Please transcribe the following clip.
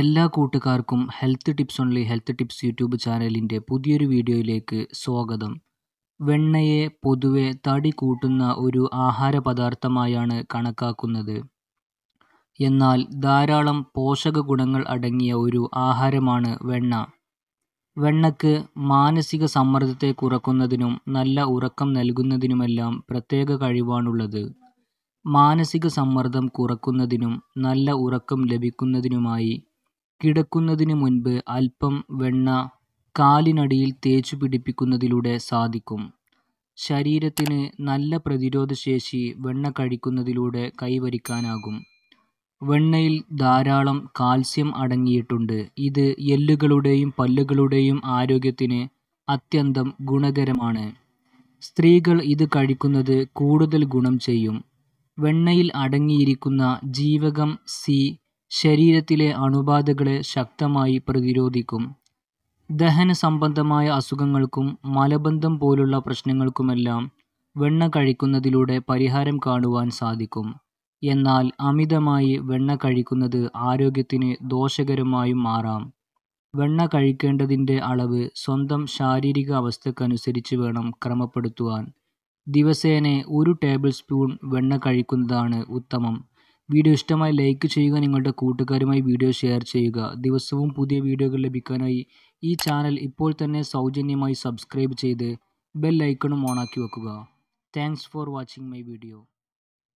എല്ലാ കൂട്ടുകാർക്കും health tips only health tips YouTube ചാനലിൻ്റെ പുതിയൊരു വീഡിയോയിലേക്ക് സ്വാഗതം വെണ്ണയെ പൊതുവെ തടി കൂട്ടുന്ന ഒരു ആഹാര പദാർത്ഥമായാണ് കണക്കാക്കുന്നത് എന്നാൽ ധാരാളം പോഷക ഗുണങ്ങൾ അടങ്ങിയ ഒരു ആഹാരമാണ് വെണ്ണ വെണ്ണക്ക് മാനസിക സമ്മർദ്ദത്തെ കുറക്കുന്നതിനും നല്ല ഉറക്കം നൽകുന്നതിനുമെല്ലാം പ്രത്യേക കഴിവാണുള്ളത് മാനസിക സമ്മർദ്ദം കുറക്കുന്നതിനും നല്ല ഉറക്കം ലഭിക്കുന്നതിനുമായി കിടക്കുന്നതിന് മുൻപ് അല്പം വെണ്ണ കാലിനടിയിൽ തേച്ചു പിടിപ്പിക്കുന്നതിലൂടെ സാധിക്കും. ശരീരത്തിന് നല്ല പ്രതിരോധശേഷി വെണ്ണ കഴിക്കുന്നതിലൂടെ കൈവരിക്കാനാകും. വെണ്ണയിൽ ധാരാളം കാൽസ്യം അടങ്ങിയിട്ടുണ്ട്. ഇത് എല്ലുകളുടെയും പല്ലുകളുടെയും ആരോഗ്യത്തിന് അത്യന്തം ഗുണകരമാണ്. സ്ത്രീകൾ ഇത് കഴിക്കുന്നത് കൂടുതൽ ഗുണം ചെയ്യും. വെണ്ണയിൽ അടങ്ങിയിരിക്കുന്ന ജീവകം സി ശരീരത്തിലെ അണുബാധകളെ ശക്തമായി പ്രതിരോധിക്കും. ദഹന സംബന്ധമായ അസുഖങ്ങൾക്കും മലബന്ധം പോലുള്ള പ്രശ്നങ്ങൾക്കുമെല്ലാം വെണ്ണ കഴിക്കുന്നതിലൂടെ പരിഹാരം കാണുവാൻ സാധിക്കും. എന്നാൽ അമിതമായി വെണ്ണ കഴിക്കുന്നത് ആരോഗ്യത്തിന് ദോഷകരമായും മാറാം. വെണ്ണ കഴിക്കേണ്ടതിൻ്റെ അളവ് സ്വന്തം ശാരീരിക അവസ്ഥക്കനുസരിച്ച് വേണം ക്രമപ്പെടുത്തുവാൻ. ദിവസേന ഒരു ടേബിൾസ്പൂൺ വെണ്ണ കഴിക്കുന്നതാണ് ഉത്തമം. വീഡിയോ ഇഷ്ടമായി ലൈക്ക് ചെയ്യുക നിങ്ങളുടെ കൂട്ടുകാരുമായി വീഡിയോ ഷെയർ ചെയ്യുക ദിവസവും പുതിയ വീഡിയോകൾ ലഭിക്കാനായി ഈ ചാനൽ ഇപ്പോൾ തന്നെ സൗജന്യമായി സബ്സ്ക്രൈബ് ചെയ്ത് ബെൽ ഐക്കണും ഓണാക്കി വെക്കുക thanks for watching my video